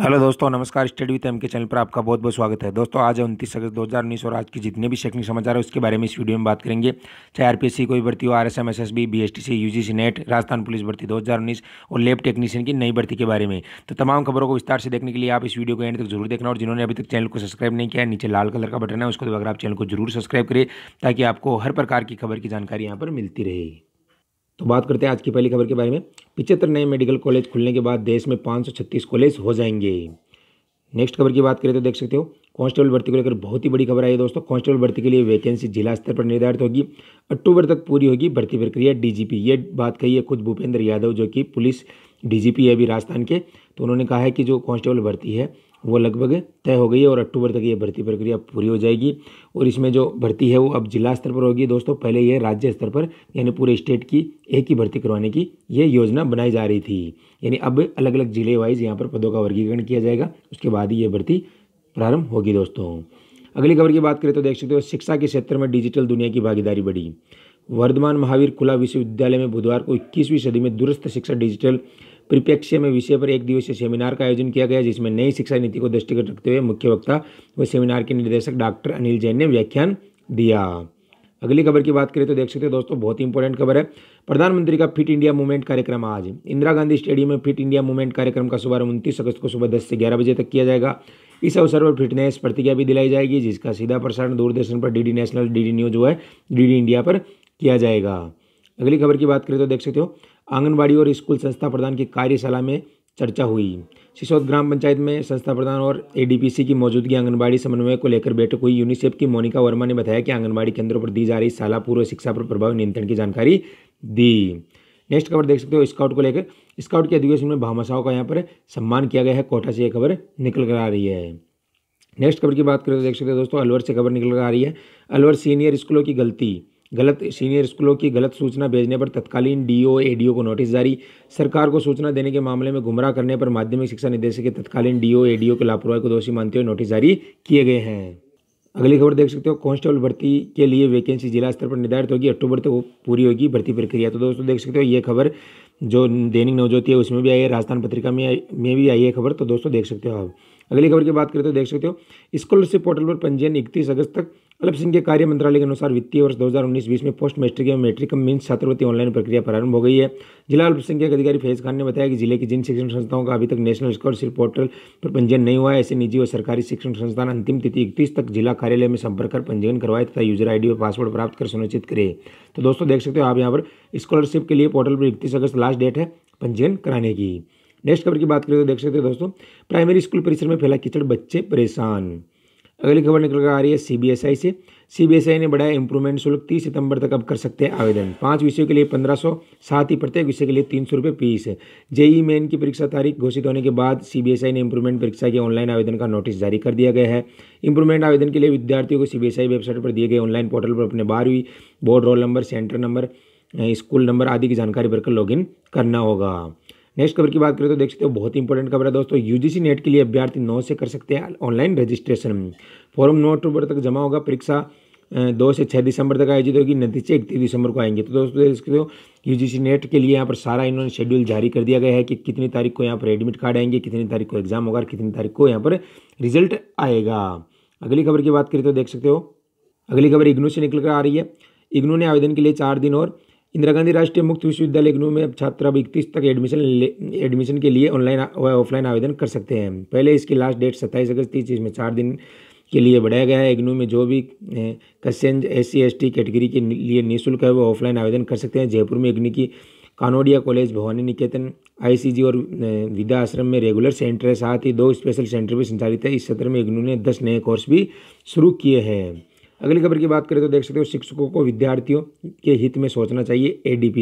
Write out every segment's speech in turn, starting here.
hello दोस्तों नमस्कार study with M K channel पर आपका बहुत बहुत स्वागत है दोस्तों आज उनतीस अगस्त 2019 और आज की जितने भी शैक्षणिक समाचार है उसके बारे में इस वीडियो में बात करेंगे चाहे आरपीएससी कोई भर्ती हो RSM SSB BSTC UGC NET Rajasthan police भर्ती 2019 और लेब टेक्नीशियन की नई भर्ती के बारे में तो तमाम खबरों को विस्तार से देखने के लिए आप इस वीडियो को एंड तक जरूर देखना और जिन्होंने अभी तक चैनल को सब्सक्राइब नहीं किया नीचे लाल कलर का बटन है उसको अगर आप चैनल को जरूर सब्सक्राइब करें ताकि आपको हर प्रकार की खबर की जानकारी यहाँ पर मिलती रहेगी तो बात करते हैं आज की पहली खबर के बारे में पिछहत्तर नए मेडिकल कॉलेज खुलने के बाद देश में पाँच कॉलेज हो जाएंगे नेक्स्ट खबर की बात करें तो देख सकते हो कांस्टेबल भर्ती को लेकर बहुत ही बड़ी खबर आई है दोस्तों कांस्टेबल भर्ती के लिए वैकेंसी जिला स्तर पर निर्धारित होगी अक्टूबर तक पूरी होगी भर्ती प्रक्रिया डीजीपी ये बात कही है खुद भूपेंद्र यादव जो कि पुलिस डीजीपी है अभी राजस्थान के तो उन्होंने कहा है कि जो कांस्टेबल भर्ती है वो लगभग तय हो गई है और अक्टूबर तक ये भर्ती प्रक्रिया पूरी हो जाएगी और इसमें जो भर्ती है वो अब जिला स्तर पर होगी दोस्तों पहले ये राज्य स्तर पर यानी पूरे स्टेट की एक ही भर्ती करवाने की ये योजना बनाई जा रही थी यानी अब अलग अलग जिले वाइज यहाँ पर पदों का वर्गीकरण किया जाएगा उसके बाद ही ये भर्ती प्रारंभ होगी दोस्तों अगली खबर की बात करें तो देख सकते हो शिक्षा के क्षेत्र में डिजिटल दुनिया की भागीदारी बढ़ी वर्धमान महावीर खुला विश्वविद्यालय में बुधवार को इक्कीसवीं सदी में दुरुस्त शिक्षा डिजिटल परिप्रेक्ष्य में विषय पर एक दिवसीय सेमिनार का आयोजन किया गया जिसमें नई शिक्षा नीति को दृष्टिगत रखते हुए मुख्य वक्ता व सेमिनार के निर्देशक डॉक्टर अनिल जैन ने व्याख्यान दिया अगली खबर की बात करें तो देख सकते हैं दोस्तों बहुत ही इंपॉर्टेंट खबर है प्रधानमंत्री का फिट इंडिया मूवमेंट कार्यक्रम आज इंदिरा गांधी स्टेडियम में फिट इंडिया मूवमेंट कार्यक्रम का शुभारंभ उनतीस अगस्त को सुबह दस से ग्यारह बजे तक किया जाएगा इस अवसर पर फिटनेस प्रतिज्ञा भी दिलाई जाएगी जिसका सीधा प्रसारण दूरदर्शन पर डीडी नेशनल डीडी न्यूज जो है डीडी इंडिया पर किया जाएगा अगली खबर की बात करें तो देख सकते हो आंगनबाड़ी और स्कूल संस्था प्रधान की कार्यशाला में चर्चा हुई सिसौद ग्राम पंचायत में संस्था प्रधान और एडीपीसी की मौजूदगी आंगनबाड़ी समन्वय को लेकर बैठक हुई यूनिसेफ की मोनिका वर्मा ने बताया कि आंगनबाड़ी केंद्रों पर दी जा रही शाला पूर्व शिक्षा पर प्रभाव नियंत्रण की जानकारी दी नेक्स्ट खबर देख सकते हो स्काउट को लेकर स्काउट के अधिवेशन में भामाशाओं का यहाँ पर सम्मान किया गया है कोटा से यह खबर निकल कर आ रही है नेक्स्ट खबर की बात करें तो देख सकते हो दोस्तों अलवर से खबर निकल कर आ रही है अलवर सीनियर स्कूलों की गलती गलत सीनियर स्कूलों की गलत सूचना भेजने पर तत्कालीन डीओ एडीओ को नोटिस जारी सरकार को सूचना देने के मामले में गुमराह करने पर माध्यमिक शिक्षा निदेशक के तत्कालीन डीओ एडीओ के लापरवाही को दोषी मानते हुए नोटिस जारी किए गए हैं अगली खबर देख सकते हो कांस्टेबल भर्ती के लिए वैकेंसी जिला स्तर पर निर्धारित होगी अक्टूबर तक पूरी होगी भर्ती प्रक्रिया तो दोस्तों देख सकते हो ये खबर जो दैनिक नवज्योति है उसमें भी आई है राजस्थान पत्रिका में में भी आई है खबर तो दोस्तों देख सकते हो आप अगली खबर की बात करें तो देख सकते हो स्कॉलरशिप पोर्टल पर पंजीयन इकतीस अगस्त तक अलप सिंह के कार्य मंत्रालय के अनुसार वित्तीय वर्ष 2019-20 में पोस्ट मैट्रिक एवं मैट्रिक कम मीन छात्रवृत्ति ऑनलाइन प्रक्रिया प्रारंभ हो गई है जिला अल्पसंख्यक अधिकारी फैज खान ने बताया कि जिले की जिन शिक्षण संस्थाओं का अभी तक नेशनल स्कॉलरशिप पोर्टल पर पंजीयन नहीं हुआ है ऐसे निजी और सरकारी शिक्षण संस्थान अंतिम तिथि इकतीस तक जिला कार्यालय में संपर्क कर पंजीयन करवाए तथा यूजर आई और पासवर्ड प्राप्त कर सुनिश्चित करे तो दोस्तों देख सकते हो आप यहाँ पर स्कॉलरशिप के लिए पोर्टल पर इकतीस अगस्त लास्ट डेट है पंजीयन कराने की नेक्स्ट खबर की बात करें तो देख सकते हैं दोस्तों प्राइमरी स्कूल परिसर में फैला कीचड़ बच्चे परेशान अगली खबर निकल कर आ रही है सीबीएसआई से सीबीएसआई ने बढ़ाया इंप्रूवमेंट शुल्क तीस सितंबर तक अब कर सकते हैं आवेदन पांच विषयों के लिए पंद्रह सौ साथ ही प्रत्येक विषय के लिए तीन सौ रुपये फीस है जेई मेन की परीक्षा तारीख घोषित होने के बाद सीबीएसआई ने इंप्रूवमेंट परीक्षा के ऑनलाइन आवेदन का नोटिस जारी कर दिया गया है इंप्रूवमेंट आवेदन के लिए विद्यार्थियों को सीबीएसई वेबसाइट पर दिए गए ऑनलाइन पोर्टल पर अपने बारहवीं board roll number centre number school number आदि की जानकारी भरकर लॉग करना होगा नेक्स्ट खबर की बात करें तो देख सकते हो बहुत इंपॉर्टेंट खबर है दोस्तों यूजीसी नेट के लिए अभ्यर्थी नौ से कर सकते हैं ऑनलाइन रजिस्ट्रेशन फॉर्म नौ अक्टूबर तक जमा होगा परीक्षा दो से छः दिसंबर तक आयोजित होगी नतीजे इकतीस दिसंबर को आएंगे तो दोस्तों देख सकते हो यूजीसी नेट के लिए यहाँ पर सारा इन्होंने शेड्यूल जारी कर दिया गया है कि कितनी तारीख को यहाँ पर एडमिट कार्ड आएंगे कितनी तारीख को एग्जाम होगा और कितनी तारीख को यहाँ पर रिजल्ट आएगा अगली खबर की बात करें तो देख सकते हो अगली खबर इग्नू से निकल कर आ रही है इग्नू ने आवेदन के लिए चार दिन और इंदिरा गांधी राष्ट्रीय मुक्त विश्वविद्यालय लखनऊ में अब छात्र अब इकतीस तक एडमिशन एडमिशन के लिए ऑनलाइन व ऑफलाइन आवेदन कर सकते हैं पहले इसकी लास्ट डेट सत्ताईस अगस्त थी जिसमें चार दिन के लिए बढ़ाया गया है इग्नू में जो भी कसेंज एस सी कैटेगरी के लिए निःशुल्क है वो ऑफलाइन आवेदन कर सकते हैं जयपुर में इग्नू की कानोडिया कॉलेज भवानी निकेतन आईसीजी और विद्या आश्रम में रेगुलर सेंटर है साथ ही दो स्पेशल सेंटर भी संचालित है इस सत्र में इग्नू ने दस नए कोर्स भी शुरू किए हैं अगली खबर की बात करें तो देख सकते हो शिक्षकों को विद्यार्थियों के हित में सोचना चाहिए ए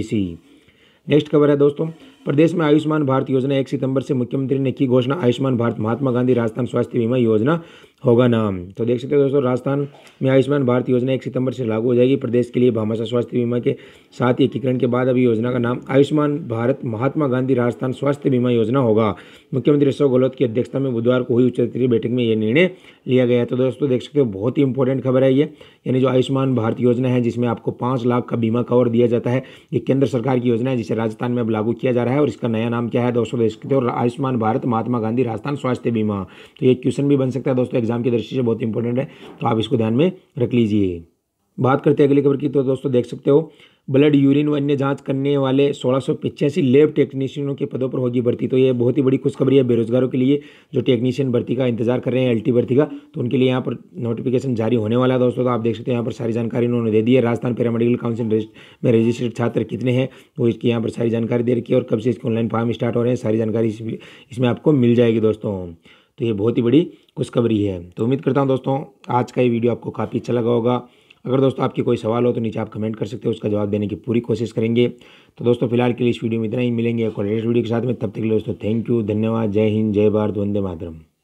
नेक्स्ट खबर है दोस्तों प्रदेश में आयुष्मान भारत योजना एक सितंबर से मुख्यमंत्री ने की घोषणा आयुष्मान भारत महात्मा गांधी राजस्थान स्वास्थ्य बीमा योजना होगा नाम तो देख सकते हो दोस्तों राजस्थान में आयुष्मान भारत योजना एक सितंबर से लागू हो जाएगी प्रदेश के लिए भामाशाह स्वास्थ्य बीमा के साथ एकीकरण के बाद अभी योजना का नाम आयुष्मान भारत महात्मा गांधी राजस्थान स्वास्थ्य बीमा योजना होगा मुख्यमंत्री अशोक गहलोत की अध्यक्षता में बुधवार को हुई उच्च स्तरीय बैठक में यह निर्णय लिया गया तो दोस्तों देख सकते हो बहुत ही इंपॉर्टेंट खबर है ये यानी जो आयुष्मान भारत योजना है जिसमें आपको पाँच लाख का बीमा कवर दिया जाता है ये केंद्र सरकार की योजना है जिसे राजस्थान में अब लागू किया जा रहा है है और इसका नया नाम क्या है दोस्तों देश और आयुष्मान भारत महात्मा गांधी राजस्थान स्वास्थ्य बीमा तो ये क्वेश्चन भी बन सकता है दोस्तों एग्जाम की दृष्टि से बहुत इंपॉर्टेंट है तो आप इसको ध्यान में रख लीजिए बात करते हैं अगली खबर की तो दोस्तों देख सकते हो ब्लड यूरिन व अन्य जांच करने वाले सोलह लैब टेक्नीशियनों के पदों पर होगी भर्ती तो ये बहुत ही बड़ी खुशखबरी है बेरोजगारों के लिए जो टेक्नीशियन भर्ती का इंतजार कर रहे हैं एलटी भर्ती का तो उनके लिए यहाँ पर नोटिफिकेशन जारी होने वाला है दोस्तों तो आप देख सकते हैं यहाँ पर सारी जानकारी उन्होंने दे दी है राजस्थान पैरामेडिकल काउंसिल में रजिस्टर्ड छात्र कितने हैं तो इसकी यहाँ पर सारी जानकारी दे रखी है और कब से इसके ऑनलाइन फॉर्म स्टार्ट हो रहे हैं सारी जानकारी इसमें आपको मिल जाएगी दोस्तों तो ये बहुत ही बड़ी खुशखबरी है तो उम्मीद करता हूँ दोस्तों आज का ये वीडियो आपको काफ़ी अच्छा लगा होगा अगर दोस्तों आपकी कोई सवाल हो तो नीचे आप कमेंट कर सकते हो उसका जवाब देने की पूरी कोशिश करेंगे तो दोस्तों फिलहाल के लिए इस वीडियो में इतना ही मिलेंगे और लेटेस्ट वीडियो के साथ में तब तक के लिए दोस्तों थैंक यू धन्यवाद जय हिंद जय भारत वंदे मातरम